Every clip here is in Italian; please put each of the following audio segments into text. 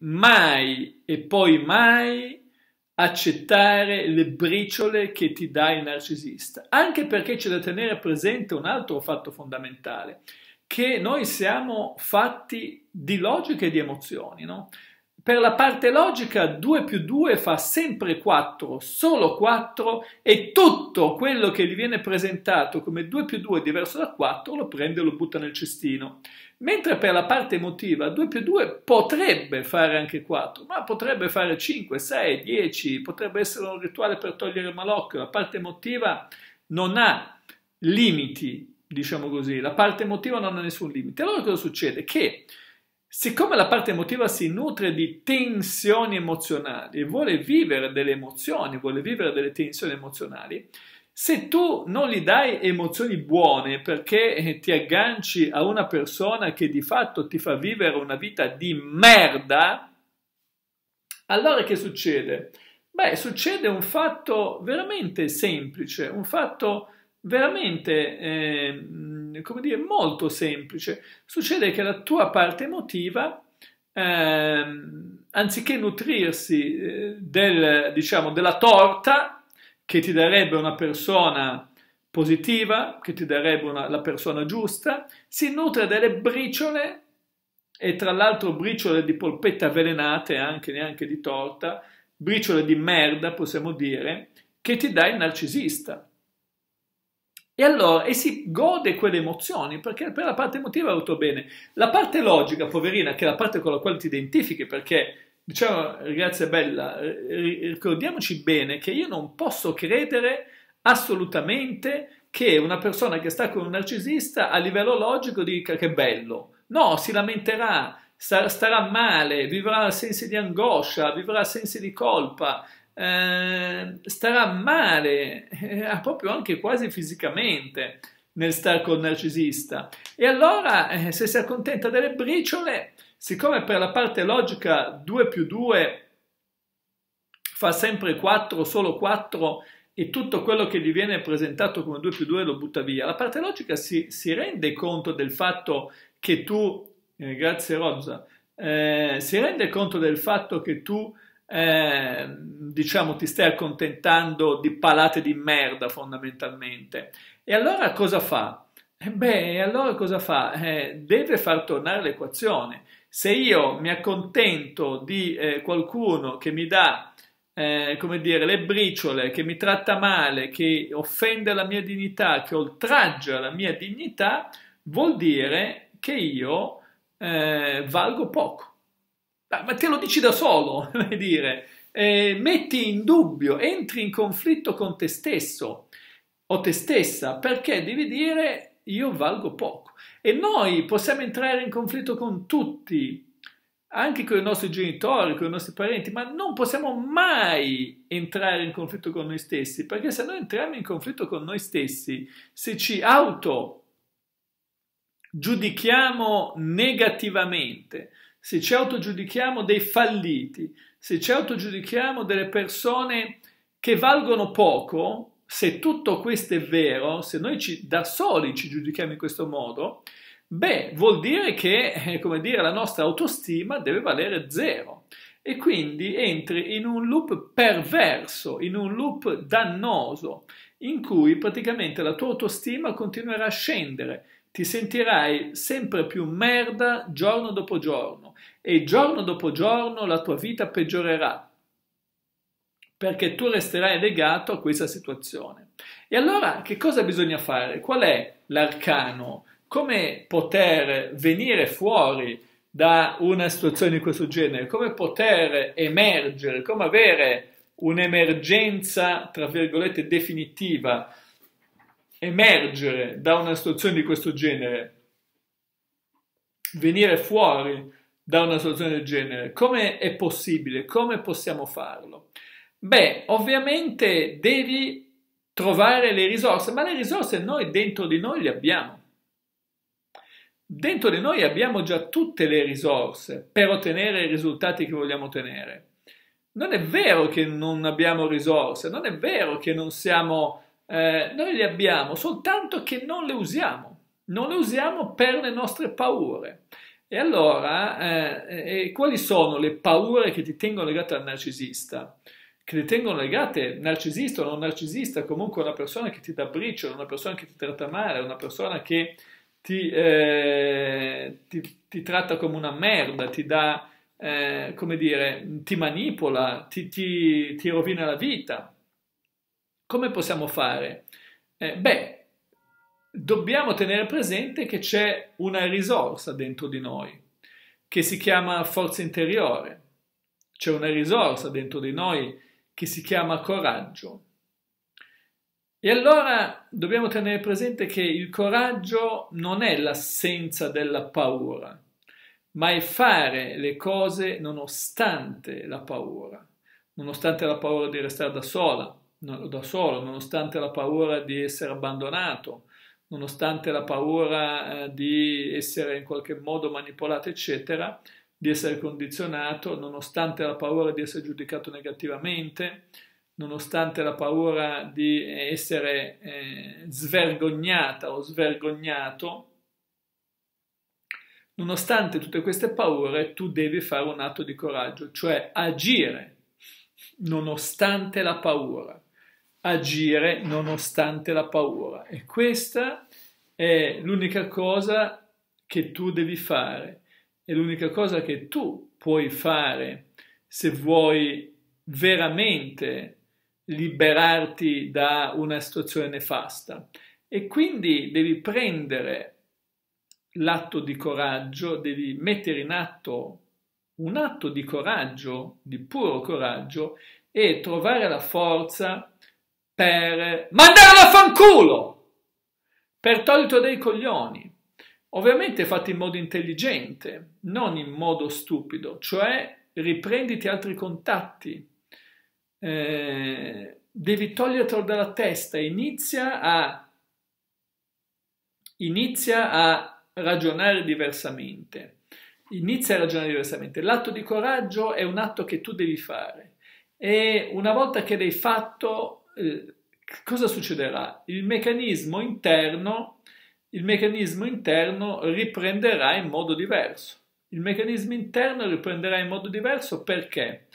mai e poi mai accettare le briciole che ti dà il narcisista, anche perché c'è da tenere presente un altro fatto fondamentale, che noi siamo fatti di logica e di emozioni, no? Per la parte logica 2 più 2 fa sempre 4, solo 4 e tutto quello che gli viene presentato come 2 più 2 diverso da 4 lo prende e lo butta nel cestino. Mentre per la parte emotiva 2 più 2 potrebbe fare anche 4, ma potrebbe fare 5, 6, 10, potrebbe essere un rituale per togliere il malocchio. La parte emotiva non ha limiti, diciamo così, la parte emotiva non ha nessun limite. Allora cosa succede? Che Siccome la parte emotiva si nutre di tensioni emozionali, e vuole vivere delle emozioni, vuole vivere delle tensioni emozionali, se tu non gli dai emozioni buone perché eh, ti agganci a una persona che di fatto ti fa vivere una vita di merda, allora che succede? Beh, succede un fatto veramente semplice, un fatto veramente, eh, come dire, molto semplice. Succede che la tua parte emotiva, eh, anziché nutrirsi eh, del, diciamo, della torta che ti darebbe una persona positiva, che ti darebbe una, la persona giusta, si nutre delle briciole e tra l'altro briciole di polpette avvelenate, anche neanche di torta, briciole di merda, possiamo dire, che ti dà il narcisista. E allora e si gode quelle emozioni perché per la parte emotiva è tutto bene. La parte logica, poverina, che è la parte con la quale ti identifichi perché, diciamo, ragazzi, è bella, ricordiamoci bene che io non posso credere assolutamente che una persona che sta con un narcisista a livello logico dica che bello. No, si lamenterà, starà male, vivrà sensi di angoscia, vivrà sensi di colpa, eh, starà male, eh, proprio anche quasi fisicamente, nel star col narcisista. E allora, eh, se si accontenta delle briciole, siccome per la parte logica 2 più 2 fa sempre 4, solo 4, e tutto quello che gli viene presentato come 2 più 2 lo butta via, la parte logica si, si rende conto del fatto che tu, eh, grazie Rosa, eh, si rende conto del fatto che tu Ehm, diciamo ti stai accontentando di palate di merda fondamentalmente. E allora cosa fa? Eh, beh, allora cosa fa? Eh, deve far tornare l'equazione. Se io mi accontento di eh, qualcuno che mi dà eh, come dire, le briciole, che mi tratta male, che offende la mia dignità, che oltraggia la mia dignità, vuol dire che io eh, valgo poco ma te lo dici da solo, come dire, eh, metti in dubbio, entri in conflitto con te stesso o te stessa, perché devi dire io valgo poco. E noi possiamo entrare in conflitto con tutti, anche con i nostri genitori, con i nostri parenti, ma non possiamo mai entrare in conflitto con noi stessi, perché se noi entriamo in conflitto con noi stessi, se ci auto giudichiamo negativamente, se ci autogiudichiamo dei falliti, se ci autogiudichiamo delle persone che valgono poco, se tutto questo è vero, se noi ci, da soli ci giudichiamo in questo modo, beh, vuol dire che, eh, come dire, la nostra autostima deve valere zero e quindi entri in un loop perverso, in un loop dannoso, in cui praticamente la tua autostima continuerà a scendere ti sentirai sempre più merda giorno dopo giorno e giorno dopo giorno la tua vita peggiorerà perché tu resterai legato a questa situazione. E allora che cosa bisogna fare? Qual è l'arcano? Come poter venire fuori da una situazione di questo genere? Come poter emergere? Come avere un'emergenza, tra virgolette, definitiva? emergere da una situazione di questo genere, venire fuori da una situazione del genere, come è possibile? Come possiamo farlo? Beh, ovviamente devi trovare le risorse, ma le risorse noi dentro di noi le abbiamo. Dentro di noi abbiamo già tutte le risorse per ottenere i risultati che vogliamo ottenere. Non è vero che non abbiamo risorse, non è vero che non siamo eh, noi le abbiamo, soltanto che non le usiamo, non le usiamo per le nostre paure. E allora, eh, e quali sono le paure che ti tengono legate al narcisista? Che ti tengono legate, narcisista o non narcisista, comunque una persona che ti dà briciole, una persona che ti tratta male, una persona che ti, eh, ti, ti tratta come una merda, ti dà, eh, come dire, ti manipola, ti, ti rovina la vita. Come possiamo fare? Eh, beh, dobbiamo tenere presente che c'è una risorsa dentro di noi, che si chiama forza interiore. C'è una risorsa dentro di noi che si chiama coraggio. E allora dobbiamo tenere presente che il coraggio non è l'assenza della paura, ma è fare le cose nonostante la paura, nonostante la paura di restare da sola, da solo, nonostante la paura di essere abbandonato, nonostante la paura eh, di essere in qualche modo manipolato, eccetera, di essere condizionato, nonostante la paura di essere giudicato negativamente, nonostante la paura di essere eh, svergognata o svergognato, nonostante tutte queste paure, tu devi fare un atto di coraggio, cioè agire nonostante la paura agire nonostante la paura. E questa è l'unica cosa che tu devi fare, è l'unica cosa che tu puoi fare se vuoi veramente liberarti da una situazione nefasta. E quindi devi prendere l'atto di coraggio, devi mettere in atto un atto di coraggio, di puro coraggio, e trovare la forza per eh, mandarlo a fanculo, per tolto dei coglioni. Ovviamente fatti in modo intelligente, non in modo stupido, cioè riprenditi altri contatti, eh, devi togliertelo dalla testa, inizia a, inizia a ragionare diversamente. Inizia a ragionare diversamente. L'atto di coraggio è un atto che tu devi fare e una volta che l'hai fatto eh, cosa succederà? Il meccanismo interno il meccanismo interno riprenderà in modo diverso. Il meccanismo interno riprenderà in modo diverso perché?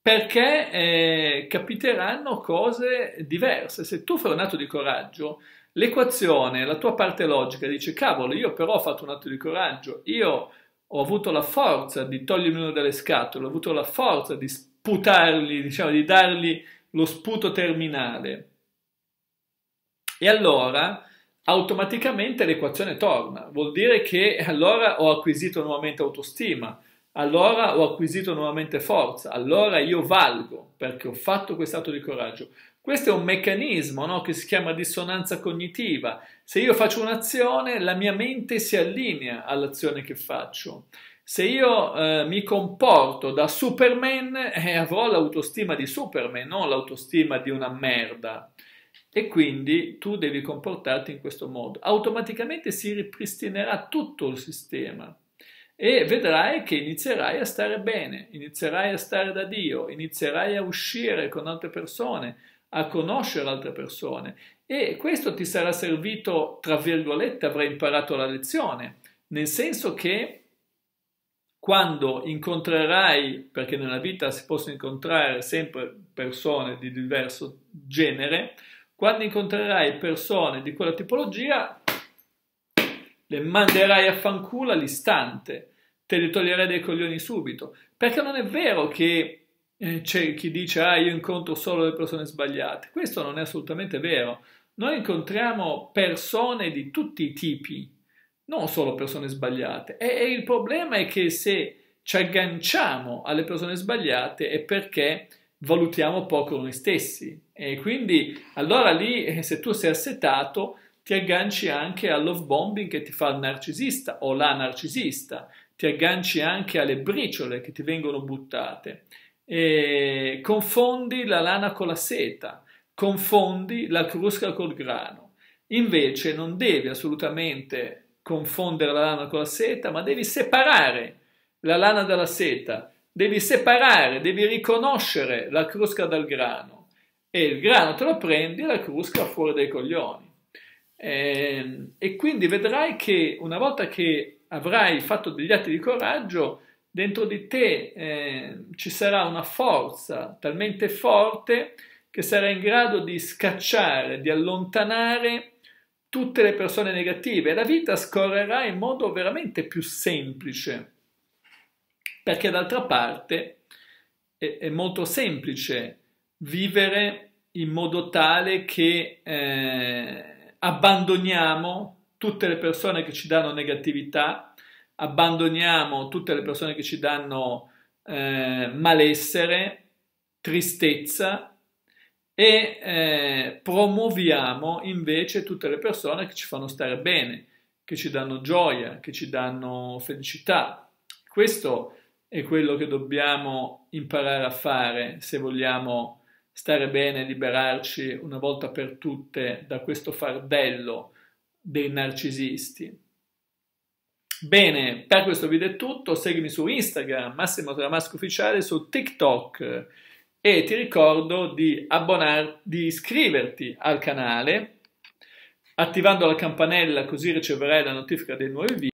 Perché eh, capiteranno cose diverse. Se tu fai un atto di coraggio, l'equazione, la tua parte logica dice cavolo, io però ho fatto un atto di coraggio, io ho avuto la forza di togliermi uno dalle scatole, ho avuto la forza di sputarli, diciamo, di dargli lo sputo terminale. E allora automaticamente l'equazione torna, vuol dire che allora ho acquisito nuovamente autostima, allora ho acquisito nuovamente forza, allora io valgo perché ho fatto quest'atto di coraggio. Questo è un meccanismo no, che si chiama dissonanza cognitiva. Se io faccio un'azione, la mia mente si allinea all'azione che faccio se io eh, mi comporto da Superman eh, avrò l'autostima di Superman, non l'autostima di una merda. E quindi tu devi comportarti in questo modo. Automaticamente si ripristinerà tutto il sistema e vedrai che inizierai a stare bene, inizierai a stare da Dio, inizierai a uscire con altre persone, a conoscere altre persone e questo ti sarà servito, tra virgolette, avrai imparato la lezione, nel senso che quando incontrerai, perché nella vita si possono incontrare sempre persone di diverso genere, quando incontrerai persone di quella tipologia, le manderai a fanculo all'istante, te le toglierai dai coglioni subito, perché non è vero che eh, c'è chi dice ah io incontro solo le persone sbagliate, questo non è assolutamente vero, noi incontriamo persone di tutti i tipi, non solo persone sbagliate. E, e il problema è che se ci agganciamo alle persone sbagliate è perché valutiamo poco noi stessi. E quindi allora lì, eh, se tu sei assetato, ti agganci anche all'off bombing che ti fa il narcisista o la narcisista, ti agganci anche alle briciole che ti vengono buttate. E confondi la lana con la seta, confondi la crusca col grano. Invece non devi assolutamente confondere la lana con la seta, ma devi separare la lana dalla seta, devi separare, devi riconoscere la crusca dal grano e il grano te lo prendi e la crusca fuori dai coglioni. E, ehm, e quindi vedrai che una volta che avrai fatto degli atti di coraggio, dentro di te eh, ci sarà una forza talmente forte che sarà in grado di scacciare, di allontanare tutte le persone negative. La vita scorrerà in modo veramente più semplice, perché d'altra parte è, è, molto semplice vivere in modo tale che eh, abbandoniamo tutte le persone che ci danno negatività, abbandoniamo tutte le persone che ci danno eh, malessere, tristezza, e eh, promuoviamo invece tutte le persone che ci fanno stare bene, che ci danno gioia, che ci danno felicità. Questo è quello che dobbiamo imparare a fare se vogliamo stare bene, liberarci una volta per tutte da questo fardello dei narcisisti. Bene, per questo video è tutto, seguimi su Instagram, Massimo Tramasco Ufficiale, su TikTok e ti ricordo di, abbonar- di iscriverti al canale attivando la campanella così riceverai la notifica dei nuovi video.